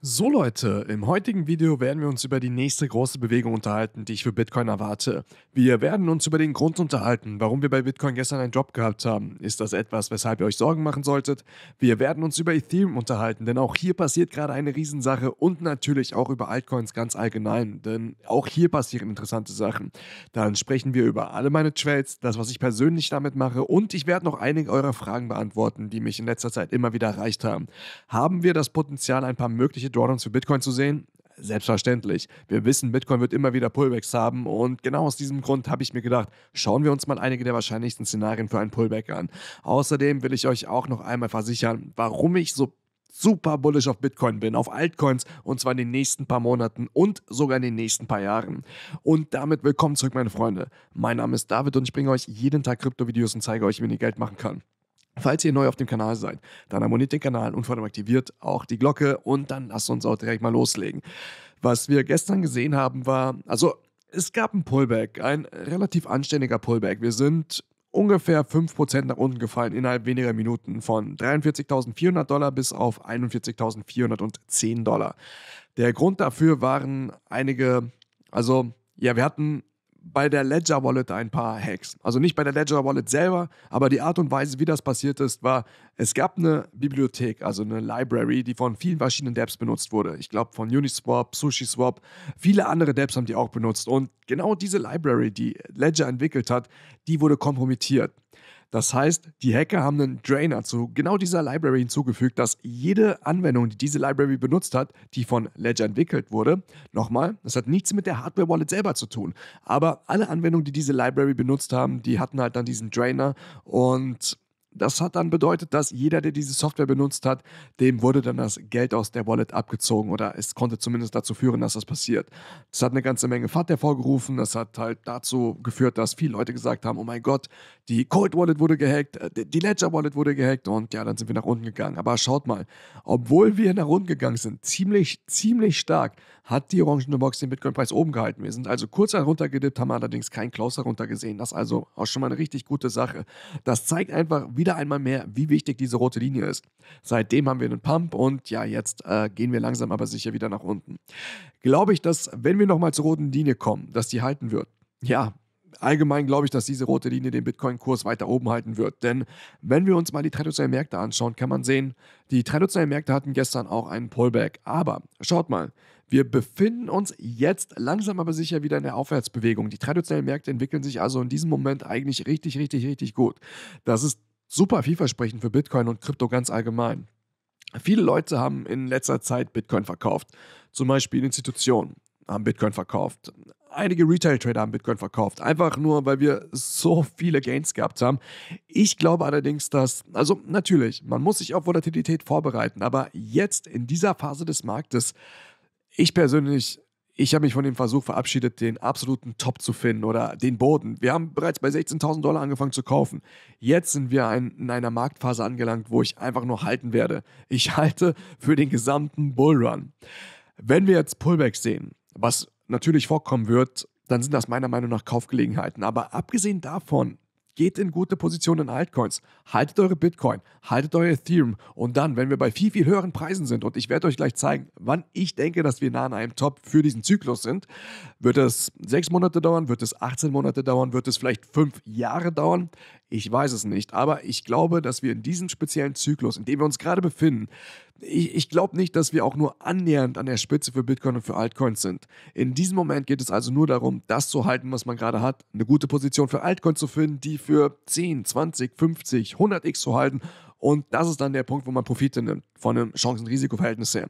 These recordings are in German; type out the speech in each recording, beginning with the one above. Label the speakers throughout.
Speaker 1: So Leute, im heutigen Video werden wir uns über die nächste große Bewegung unterhalten, die ich für Bitcoin erwarte. Wir werden uns über den Grund unterhalten, warum wir bei Bitcoin gestern einen Drop gehabt haben. Ist das etwas, weshalb ihr euch Sorgen machen solltet? Wir werden uns über Ethereum unterhalten, denn auch hier passiert gerade eine Riesensache und natürlich auch über Altcoins ganz allgemein, denn auch hier passieren interessante Sachen. Dann sprechen wir über alle meine Trades, das, was ich persönlich damit mache und ich werde noch einige eurer Fragen beantworten, die mich in letzter Zeit immer wieder erreicht haben. Haben wir das Potenzial, ein paar mögliche mögliche Drawdowns für Bitcoin zu sehen? Selbstverständlich. Wir wissen, Bitcoin wird immer wieder Pullbacks haben und genau aus diesem Grund habe ich mir gedacht, schauen wir uns mal einige der wahrscheinlichsten Szenarien für einen Pullback an. Außerdem will ich euch auch noch einmal versichern, warum ich so super bullish auf Bitcoin bin, auf Altcoins und zwar in den nächsten paar Monaten und sogar in den nächsten paar Jahren. Und damit willkommen zurück, meine Freunde. Mein Name ist David und ich bringe euch jeden Tag Krypto-Videos und zeige euch, wie ihr Geld machen kann. Falls ihr neu auf dem Kanal seid, dann abonniert den Kanal und vor allem aktiviert auch die Glocke und dann lasst uns auch direkt mal loslegen. Was wir gestern gesehen haben war, also es gab ein Pullback, ein relativ anständiger Pullback. Wir sind ungefähr 5% nach unten gefallen innerhalb weniger Minuten von 43.400 Dollar bis auf 41.410 Dollar. Der Grund dafür waren einige, also ja, wir hatten bei der Ledger Wallet ein paar Hacks. Also nicht bei der Ledger Wallet selber, aber die Art und Weise, wie das passiert ist, war, es gab eine Bibliothek, also eine Library, die von vielen verschiedenen Dapps benutzt wurde. Ich glaube von Uniswap, SushiSwap, viele andere Dapps haben die auch benutzt. Und genau diese Library, die Ledger entwickelt hat, die wurde kompromittiert. Das heißt, die Hacker haben einen Drainer zu genau dieser Library hinzugefügt, dass jede Anwendung, die diese Library benutzt hat, die von Ledger entwickelt wurde, nochmal, das hat nichts mit der Hardware-Wallet selber zu tun. Aber alle Anwendungen, die diese Library benutzt haben, die hatten halt dann diesen Drainer und das hat dann bedeutet, dass jeder, der diese Software benutzt hat, dem wurde dann das Geld aus der Wallet abgezogen oder es konnte zumindest dazu führen, dass das passiert. Das hat eine ganze Menge Fahrt hervorgerufen. Das hat halt dazu geführt, dass viele Leute gesagt haben: Oh mein Gott, die Cold Wallet wurde gehackt, äh, die Ledger Wallet wurde gehackt und ja, dann sind wir nach unten gegangen. Aber schaut mal, obwohl wir nach unten gegangen sind, ziemlich, ziemlich stark, hat die orangene Box den Bitcoin-Preis oben gehalten. Wir sind also kurz heruntergedippt, haben allerdings keinen Klaus heruntergesehen. Das ist also auch schon mal eine richtig gute Sache. Das zeigt einfach, wieder einmal mehr, wie wichtig diese rote Linie ist. Seitdem haben wir einen Pump und ja, jetzt äh, gehen wir langsam aber sicher wieder nach unten. Glaube ich, dass, wenn wir nochmal zur roten Linie kommen, dass die halten wird? Ja, allgemein glaube ich, dass diese rote Linie den Bitcoin-Kurs weiter oben halten wird. Denn wenn wir uns mal die traditionellen Märkte anschauen, kann man sehen, die traditionellen Märkte hatten gestern auch einen Pullback. Aber schaut mal, wir befinden uns jetzt langsam aber sicher wieder in der Aufwärtsbewegung. Die traditionellen Märkte entwickeln sich also in diesem Moment eigentlich richtig, richtig, richtig gut. Das ist super vielversprechend für Bitcoin und Krypto ganz allgemein. Viele Leute haben in letzter Zeit Bitcoin verkauft, zum Beispiel Institutionen haben Bitcoin verkauft. Einige Retail-Trader haben Bitcoin verkauft. Einfach nur, weil wir so viele Gains gehabt haben. Ich glaube allerdings, dass, also natürlich, man muss sich auf Volatilität vorbereiten, aber jetzt in dieser Phase des Marktes, ich persönlich ich habe mich von dem Versuch verabschiedet, den absoluten Top zu finden oder den Boden. Wir haben bereits bei 16.000 Dollar angefangen zu kaufen. Jetzt sind wir ein, in einer Marktphase angelangt, wo ich einfach nur halten werde. Ich halte für den gesamten Bullrun. Wenn wir jetzt Pullbacks sehen, was natürlich vorkommen wird, dann sind das meiner Meinung nach Kaufgelegenheiten. Aber abgesehen davon Geht in gute Positionen in Altcoins, haltet eure Bitcoin, haltet euer Ethereum und dann, wenn wir bei viel, viel höheren Preisen sind und ich werde euch gleich zeigen, wann ich denke, dass wir nah an einem Top für diesen Zyklus sind, wird es sechs Monate dauern, wird es 18 Monate dauern, wird es vielleicht fünf Jahre dauern? Ich weiß es nicht, aber ich glaube, dass wir in diesem speziellen Zyklus, in dem wir uns gerade befinden, ich, ich glaube nicht, dass wir auch nur annähernd an der Spitze für Bitcoin und für Altcoins sind. In diesem Moment geht es also nur darum, das zu halten, was man gerade hat, eine gute Position für Altcoins zu finden, die für 10, 20, 50, 100x zu halten. Und das ist dann der Punkt, wo man Profite nimmt, von einem Chancen-Risiko-Verhältnis her.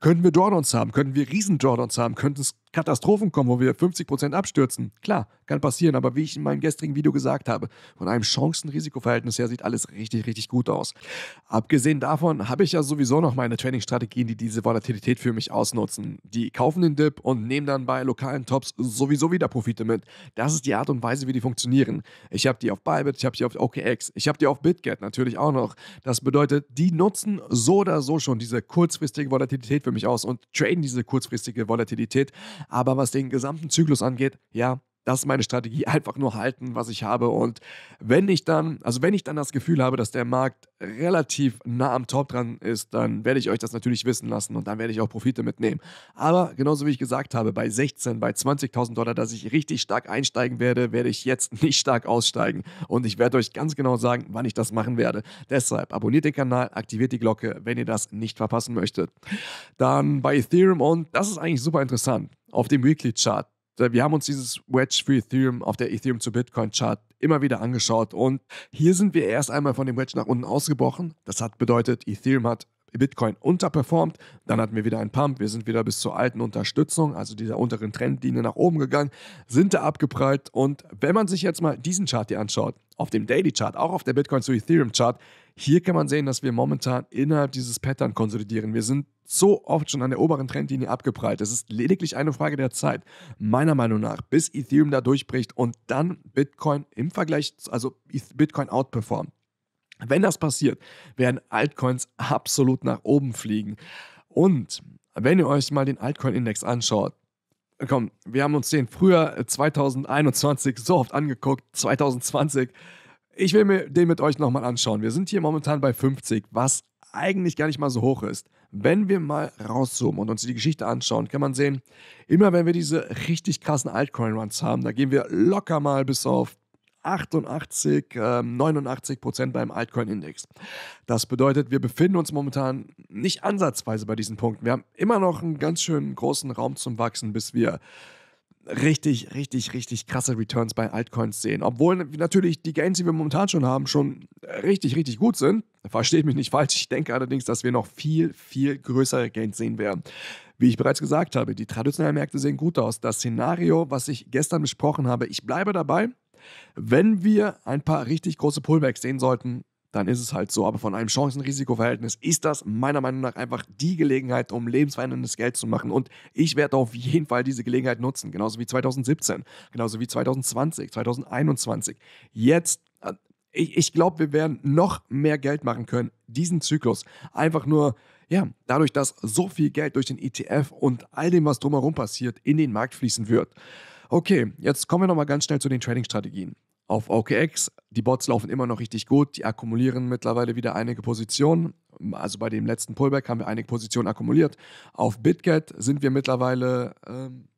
Speaker 1: Könnten wir Drawdowns haben? Könnten wir Riesen-Drawdowns haben? Könnten es Katastrophen kommen, wo wir 50% abstürzen. Klar, kann passieren, aber wie ich in meinem gestrigen Video gesagt habe, von einem Chancen-Risikoverhältnis her sieht alles richtig, richtig gut aus. Abgesehen davon habe ich ja sowieso noch meine Trading-Strategien, die diese Volatilität für mich ausnutzen. Die kaufen den Dip und nehmen dann bei lokalen Tops sowieso wieder Profite mit. Das ist die Art und Weise, wie die funktionieren. Ich habe die auf Bybit, ich habe die auf OKX, ich habe die auf BitGet natürlich auch noch. Das bedeutet, die nutzen so oder so schon diese kurzfristige Volatilität für mich aus und traden diese kurzfristige Volatilität aber was den gesamten Zyklus angeht, ja, das ist meine Strategie, einfach nur halten, was ich habe. Und wenn ich dann, also wenn ich dann das Gefühl habe, dass der Markt relativ nah am Top dran ist, dann werde ich euch das natürlich wissen lassen und dann werde ich auch Profite mitnehmen. Aber genauso wie ich gesagt habe, bei 16, bei 20.000 Dollar, dass ich richtig stark einsteigen werde, werde ich jetzt nicht stark aussteigen. Und ich werde euch ganz genau sagen, wann ich das machen werde. Deshalb abonniert den Kanal, aktiviert die Glocke, wenn ihr das nicht verpassen möchtet. Dann bei Ethereum und das ist eigentlich super interessant. Auf dem Weekly Chart äh, wir haben uns dieses Wedge für Ethereum auf der Ethereum zu Bitcoin Chart immer wieder angeschaut und hier sind wir erst einmal von dem Wedge nach unten ausgebrochen. Das hat bedeutet, Ethereum hat Bitcoin unterperformt, dann hatten wir wieder einen Pump, wir sind wieder bis zur alten Unterstützung, also dieser unteren Trendlinie nach oben gegangen, sind da abgeprallt und wenn man sich jetzt mal diesen Chart hier anschaut, auf dem Daily Chart, auch auf der Bitcoin zu Ethereum Chart, hier kann man sehen, dass wir momentan innerhalb dieses Pattern konsolidieren. Wir sind so oft schon an der oberen Trendlinie abgeprallt. Es ist lediglich eine Frage der Zeit, meiner Meinung nach, bis Ethereum da durchbricht und dann Bitcoin im Vergleich, also Bitcoin outperformt. Wenn das passiert, werden Altcoins absolut nach oben fliegen. Und wenn ihr euch mal den Altcoin-Index anschaut, komm, wir haben uns den früher 2021 äh, so oft angeguckt, 2020. Ich will mir den mit euch nochmal anschauen. Wir sind hier momentan bei 50, was eigentlich gar nicht mal so hoch ist. Wenn wir mal rauszoomen und uns die Geschichte anschauen, kann man sehen, immer wenn wir diese richtig krassen Altcoin-Runs haben, da gehen wir locker mal bis auf 88, äh, 89 Prozent beim Altcoin-Index. Das bedeutet, wir befinden uns momentan nicht ansatzweise bei diesen Punkten. Wir haben immer noch einen ganz schönen großen Raum zum Wachsen, bis wir richtig, richtig, richtig krasse Returns bei Altcoins sehen. Obwohl natürlich die Gains, die wir momentan schon haben, schon richtig, richtig gut sind. Versteht mich nicht falsch. Ich denke allerdings, dass wir noch viel, viel größere Gains sehen werden. Wie ich bereits gesagt habe, die traditionellen Märkte sehen gut aus. Das Szenario, was ich gestern besprochen habe, ich bleibe dabei. Wenn wir ein paar richtig große Pullbacks sehen sollten, dann ist es halt so. Aber von einem Chancen-Risiko-Verhältnis ist das meiner Meinung nach einfach die Gelegenheit, um lebensveränderndes Geld zu machen. Und ich werde auf jeden Fall diese Gelegenheit nutzen. Genauso wie 2017, genauso wie 2020, 2021. Jetzt, äh, ich, ich glaube, wir werden noch mehr Geld machen können. Diesen Zyklus. Einfach nur. Ja, dadurch, dass so viel Geld durch den ETF und all dem, was drumherum passiert, in den Markt fließen wird. Okay, jetzt kommen wir nochmal ganz schnell zu den Trading-Strategien. Auf OKX, die Bots laufen immer noch richtig gut, die akkumulieren mittlerweile wieder einige Positionen. Also bei dem letzten Pullback haben wir einige Positionen akkumuliert. Auf BitGet sind wir mittlerweile ähm,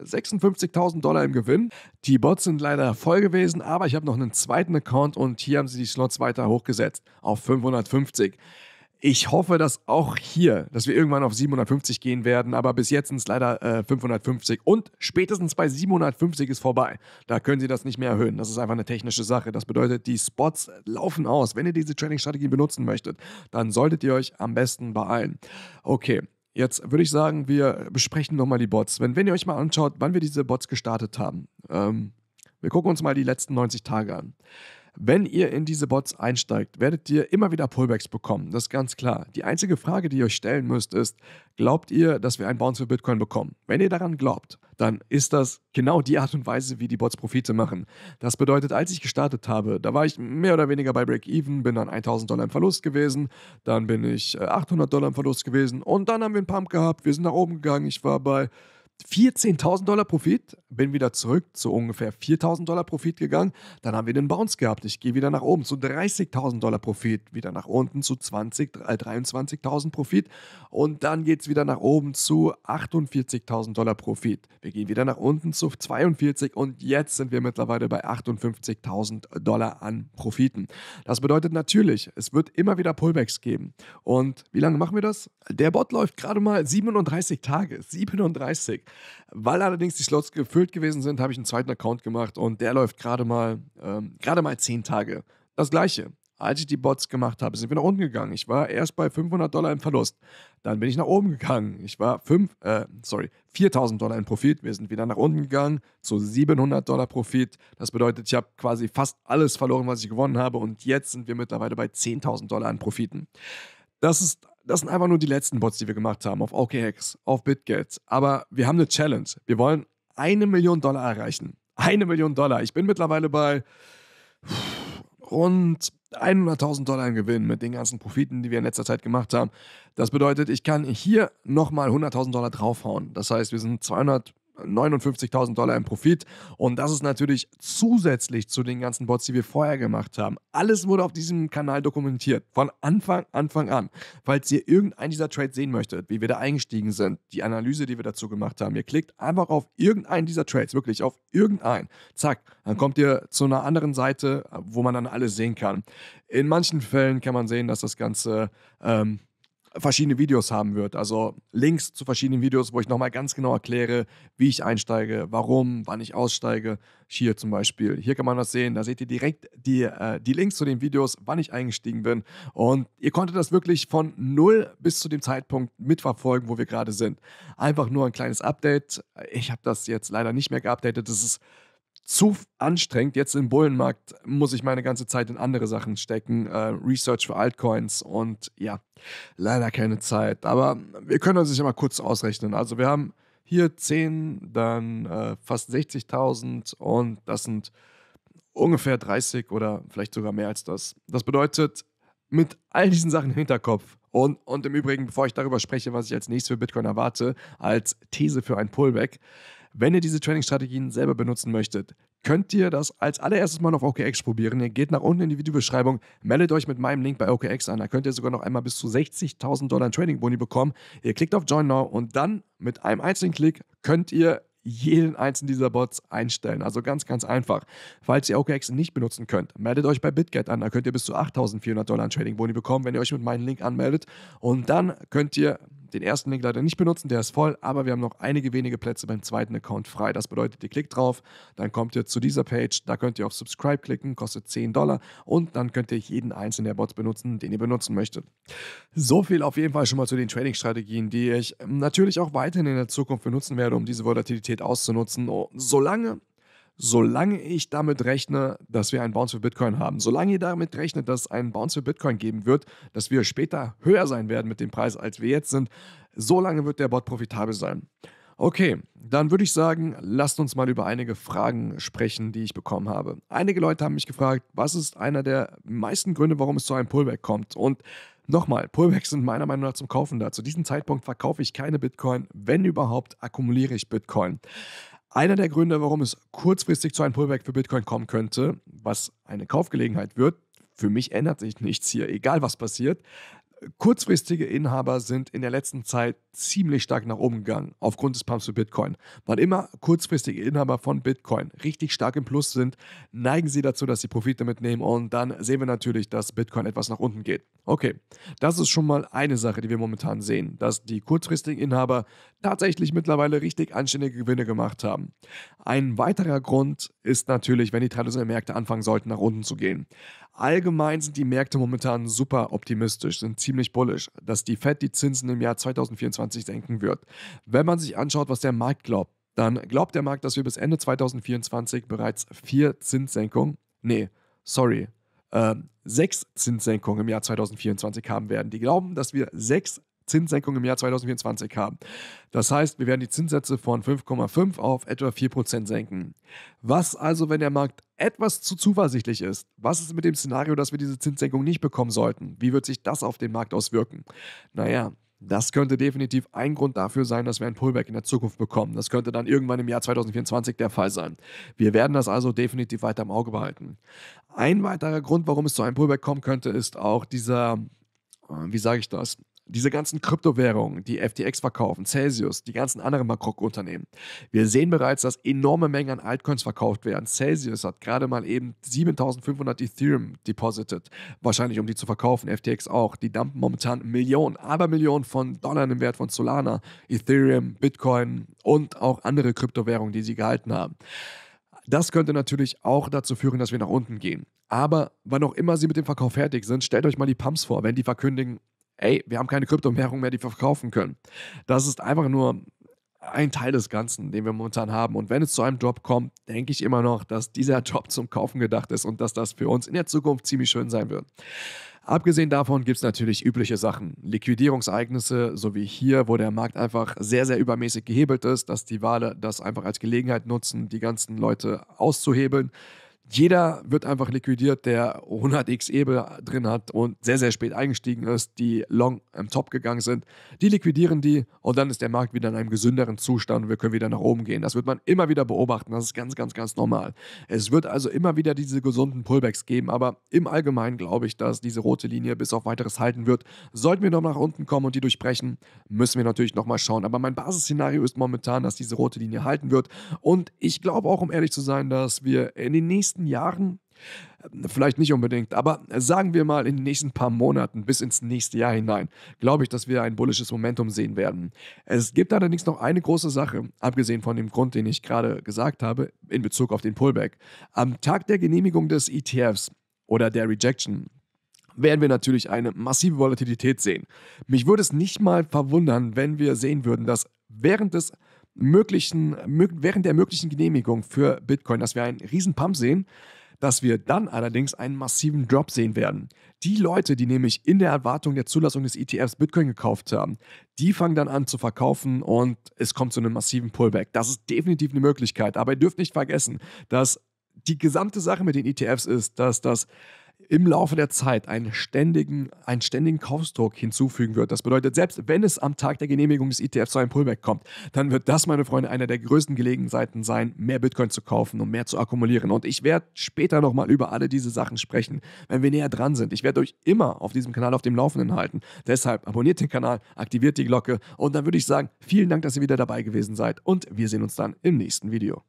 Speaker 1: 56.000 Dollar im Gewinn. Die Bots sind leider voll gewesen, aber ich habe noch einen zweiten Account und hier haben sie die Slots weiter hochgesetzt auf 550. Ich hoffe, dass auch hier, dass wir irgendwann auf 750 gehen werden, aber bis jetzt sind es leider äh, 550 und spätestens bei 750 ist vorbei. Da können Sie das nicht mehr erhöhen. Das ist einfach eine technische Sache. Das bedeutet, die Spots laufen aus. Wenn ihr diese Trainingsstrategie benutzen möchtet, dann solltet ihr euch am besten beeilen. Okay, Jetzt würde ich sagen, wir besprechen nochmal die Bots. Wenn, wenn ihr euch mal anschaut, wann wir diese Bots gestartet haben, ähm, wir gucken uns mal die letzten 90 Tage an. Wenn ihr in diese Bots einsteigt, werdet ihr immer wieder Pullbacks bekommen. Das ist ganz klar. Die einzige Frage, die ihr euch stellen müsst, ist, glaubt ihr, dass wir einen Bounce für Bitcoin bekommen? Wenn ihr daran glaubt, dann ist das genau die Art und Weise, wie die Bots Profite machen. Das bedeutet, als ich gestartet habe, da war ich mehr oder weniger bei Break-Even, bin dann 1000 Dollar im Verlust gewesen, dann bin ich 800 äh, Dollar im Verlust gewesen und dann haben wir einen Pump gehabt, wir sind nach oben gegangen, ich war bei 14.000 Dollar Profit, bin wieder zurück zu ungefähr 4.000 Dollar Profit gegangen. Dann haben wir den Bounce gehabt. Ich gehe wieder nach oben zu 30.000 Dollar Profit, wieder nach unten zu 23.000 äh, Profit und dann geht es wieder nach oben zu 48.000 Dollar Profit. Wir gehen wieder nach unten zu 42 und jetzt sind wir mittlerweile bei 58.000 Dollar an Profiten. Das bedeutet natürlich, es wird immer wieder Pullbacks geben. Und wie lange machen wir das? Der Bot läuft gerade mal 37 Tage. 37. Weil allerdings die Slots gefüllt gewesen sind, habe ich einen zweiten Account gemacht und der läuft gerade mal, ähm, gerade mal 10 Tage. Das gleiche. Als ich die Bots gemacht habe, sind wir nach unten gegangen. Ich war erst bei 500 Dollar im Verlust. Dann bin ich nach oben gegangen. Ich war 5, äh, sorry, 4000 Dollar im Profit. Wir sind wieder nach unten gegangen zu 700 Dollar Profit. Das bedeutet, ich habe quasi fast alles verloren, was ich gewonnen habe. Und jetzt sind wir mittlerweile bei 10.000 Dollar an Profiten. Das ist das sind einfach nur die letzten Bots, die wir gemacht haben auf OKX, auf BitGet. Aber wir haben eine Challenge. Wir wollen eine Million Dollar erreichen. Eine Million Dollar. Ich bin mittlerweile bei rund 100.000 Dollar im Gewinn mit den ganzen Profiten, die wir in letzter Zeit gemacht haben. Das bedeutet, ich kann hier nochmal 100.000 Dollar draufhauen. Das heißt, wir sind 200, 59.000 Dollar im Profit. Und das ist natürlich zusätzlich zu den ganzen Bots, die wir vorher gemacht haben. Alles wurde auf diesem Kanal dokumentiert. Von Anfang, Anfang an. Falls ihr irgendeinen dieser Trades sehen möchtet, wie wir da eingestiegen sind, die Analyse, die wir dazu gemacht haben, ihr klickt einfach auf irgendeinen dieser Trades, wirklich auf irgendeinen. Zack, dann kommt ihr zu einer anderen Seite, wo man dann alles sehen kann. In manchen Fällen kann man sehen, dass das Ganze ähm, verschiedene Videos haben wird. Also Links zu verschiedenen Videos, wo ich nochmal ganz genau erkläre, wie ich einsteige, warum, wann ich aussteige. Hier zum Beispiel. Hier kann man das sehen. Da seht ihr direkt die, äh, die Links zu den Videos, wann ich eingestiegen bin. Und ihr konntet das wirklich von null bis zu dem Zeitpunkt mitverfolgen, wo wir gerade sind. Einfach nur ein kleines Update. Ich habe das jetzt leider nicht mehr geupdatet. Das ist zu anstrengend. Jetzt im Bullenmarkt muss ich meine ganze Zeit in andere Sachen stecken. Äh, Research für Altcoins und ja, leider keine Zeit. Aber wir können uns ja mal kurz ausrechnen. Also wir haben hier 10, dann äh, fast 60.000 und das sind ungefähr 30 oder vielleicht sogar mehr als das. Das bedeutet, mit all diesen Sachen im Hinterkopf und, und im Übrigen, bevor ich darüber spreche, was ich als nächstes für Bitcoin erwarte, als These für ein Pullback, wenn ihr diese Trainingsstrategien selber benutzen möchtet, könnt ihr das als allererstes mal auf OKX probieren. Ihr geht nach unten in die Videobeschreibung, meldet euch mit meinem Link bei OKX an. Da könnt ihr sogar noch einmal bis zu 60.000 Dollar Training-Boni bekommen. Ihr klickt auf Join Now und dann mit einem einzigen Klick könnt ihr jeden einzelnen dieser Bots einstellen. Also ganz, ganz einfach. Falls ihr OKX nicht benutzen könnt, meldet euch bei BitGet an. Da könnt ihr bis zu 8.400 Dollar Trading Boni bekommen, wenn ihr euch mit meinem Link anmeldet. Und dann könnt ihr den ersten Link leider nicht benutzen, der ist voll, aber wir haben noch einige wenige Plätze beim zweiten Account frei. Das bedeutet, ihr klickt drauf, dann kommt ihr zu dieser Page, da könnt ihr auf Subscribe klicken, kostet 10 Dollar und dann könnt ihr jeden einzelnen der Bots benutzen, den ihr benutzen möchtet. So viel auf jeden Fall schon mal zu den Trading-Strategien, die ich natürlich auch weiterhin in der Zukunft benutzen werde, um diese Volatilität auszunutzen, oh, solange solange ich damit rechne, dass wir einen Bounce für Bitcoin haben, solange ihr damit rechnet, dass es einen Bounce für Bitcoin geben wird, dass wir später höher sein werden mit dem Preis, als wir jetzt sind, solange wird der Bot profitabel sein. Okay, dann würde ich sagen, lasst uns mal über einige Fragen sprechen, die ich bekommen habe. Einige Leute haben mich gefragt, was ist einer der meisten Gründe, warum es zu einem Pullback kommt? Und Nochmal, Pullbacks sind meiner Meinung nach zum Kaufen da. Zu diesem Zeitpunkt verkaufe ich keine Bitcoin. Wenn überhaupt, akkumuliere ich Bitcoin. Einer der Gründe, warum es kurzfristig zu einem Pullback für Bitcoin kommen könnte, was eine Kaufgelegenheit wird, für mich ändert sich nichts hier, egal was passiert. Kurzfristige Inhaber sind in der letzten Zeit ziemlich stark nach oben gegangen aufgrund des Pumps für Bitcoin. Weil immer kurzfristige Inhaber von Bitcoin richtig stark im Plus sind, neigen sie dazu, dass sie Profite mitnehmen und dann sehen wir natürlich, dass Bitcoin etwas nach unten geht. Okay, das ist schon mal eine Sache, die wir momentan sehen, dass die kurzfristigen Inhaber tatsächlich mittlerweile richtig anständige Gewinne gemacht haben. Ein weiterer Grund ist natürlich, wenn die traditionellen Märkte anfangen sollten, nach unten zu gehen. Allgemein sind die Märkte momentan super optimistisch, sind ziemlich bullisch, dass die Fed die Zinsen im Jahr 2024 2024 senken wird. Wenn man sich anschaut, was der Markt glaubt, dann glaubt der Markt, dass wir bis Ende 2024 bereits vier Zinssenkungen, nee, sorry, äh, sechs Zinssenkungen im Jahr 2024 haben werden. Die glauben, dass wir sechs Zinssenkungen im Jahr 2024 haben. Das heißt, wir werden die Zinssätze von 5,5 auf etwa 4% senken. Was also, wenn der Markt etwas zu zuversichtlich ist? Was ist mit dem Szenario, dass wir diese Zinssenkung nicht bekommen sollten? Wie wird sich das auf den Markt auswirken? Naja, das könnte definitiv ein Grund dafür sein, dass wir ein Pullback in der Zukunft bekommen. Das könnte dann irgendwann im Jahr 2024 der Fall sein. Wir werden das also definitiv weiter im Auge behalten. Ein weiterer Grund, warum es zu einem Pullback kommen könnte, ist auch dieser, äh, wie sage ich das, diese ganzen Kryptowährungen, die FTX verkaufen, Celsius, die ganzen anderen Makrok-Unternehmen. Wir sehen bereits, dass enorme Mengen an Altcoins verkauft werden. Celsius hat gerade mal eben 7500 Ethereum deposited, wahrscheinlich um die zu verkaufen. FTX auch. Die dumpen momentan Millionen, aber Millionen von Dollar im Wert von Solana, Ethereum, Bitcoin und auch andere Kryptowährungen, die sie gehalten haben. Das könnte natürlich auch dazu führen, dass wir nach unten gehen. Aber wann auch immer sie mit dem Verkauf fertig sind, stellt euch mal die Pumps vor, wenn die verkündigen, ey, wir haben keine Kryptowährung mehr, die wir verkaufen können. Das ist einfach nur ein Teil des Ganzen, den wir momentan haben. Und wenn es zu einem Job kommt, denke ich immer noch, dass dieser Job zum Kaufen gedacht ist und dass das für uns in der Zukunft ziemlich schön sein wird. Abgesehen davon gibt es natürlich übliche Sachen. Liquidierungseignisse, so wie hier, wo der Markt einfach sehr, sehr übermäßig gehebelt ist, dass die Wale das einfach als Gelegenheit nutzen, die ganzen Leute auszuhebeln jeder wird einfach liquidiert, der 100x Ebel drin hat und sehr, sehr spät eingestiegen ist, die long am Top gegangen sind. Die liquidieren die und dann ist der Markt wieder in einem gesünderen Zustand und wir können wieder nach oben gehen. Das wird man immer wieder beobachten. Das ist ganz, ganz, ganz normal. Es wird also immer wieder diese gesunden Pullbacks geben, aber im Allgemeinen glaube ich, dass diese rote Linie bis auf weiteres halten wird. Sollten wir noch nach unten kommen und die durchbrechen, müssen wir natürlich nochmal schauen. Aber mein Basisszenario ist momentan, dass diese rote Linie halten wird und ich glaube auch, um ehrlich zu sein, dass wir in den nächsten nächsten Jahren, ähm, vielleicht nicht unbedingt, aber sagen wir mal in den nächsten paar Monaten bis ins nächste Jahr hinein, glaube ich, dass wir ein bullisches Momentum sehen werden. Es gibt allerdings noch eine große Sache, abgesehen von dem Grund, den ich gerade gesagt habe, in Bezug auf den Pullback. Am Tag der Genehmigung des ETFs oder der Rejection, werden wir natürlich eine massive Volatilität sehen. Mich würde es nicht mal verwundern, wenn wir sehen würden, dass während des möglichen, während der möglichen Genehmigung für Bitcoin, dass wir einen riesen Pump sehen, dass wir dann allerdings einen massiven Drop sehen werden. Die Leute, die nämlich in der Erwartung der Zulassung des ETFs Bitcoin gekauft haben, die fangen dann an zu verkaufen und es kommt zu einem massiven Pullback. Das ist definitiv eine Möglichkeit, aber ihr dürft nicht vergessen, dass die gesamte Sache mit den ETFs ist, dass das im Laufe der Zeit einen ständigen, einen ständigen Kaufsdruck hinzufügen wird. Das bedeutet, selbst wenn es am Tag der Genehmigung des ETFs zu einem Pullback kommt, dann wird das, meine Freunde, einer der größten Gelegenheiten sein, mehr Bitcoin zu kaufen und mehr zu akkumulieren. Und ich werde später nochmal über alle diese Sachen sprechen, wenn wir näher dran sind. Ich werde euch immer auf diesem Kanal auf dem Laufenden halten. Deshalb abonniert den Kanal, aktiviert die Glocke und dann würde ich sagen, vielen Dank, dass ihr wieder dabei gewesen seid und wir sehen uns dann im nächsten Video.